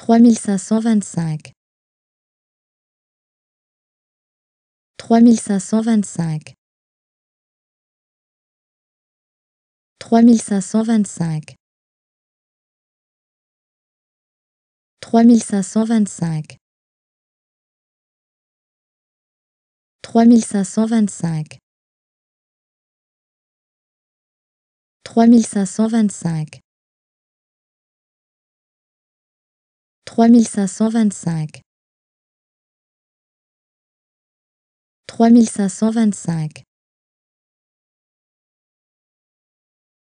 3 525 3 525 3 525 3 525 3 525 3 525 trois mille cinq cent vingt-cinq trois mille cinq cent vingt-cinq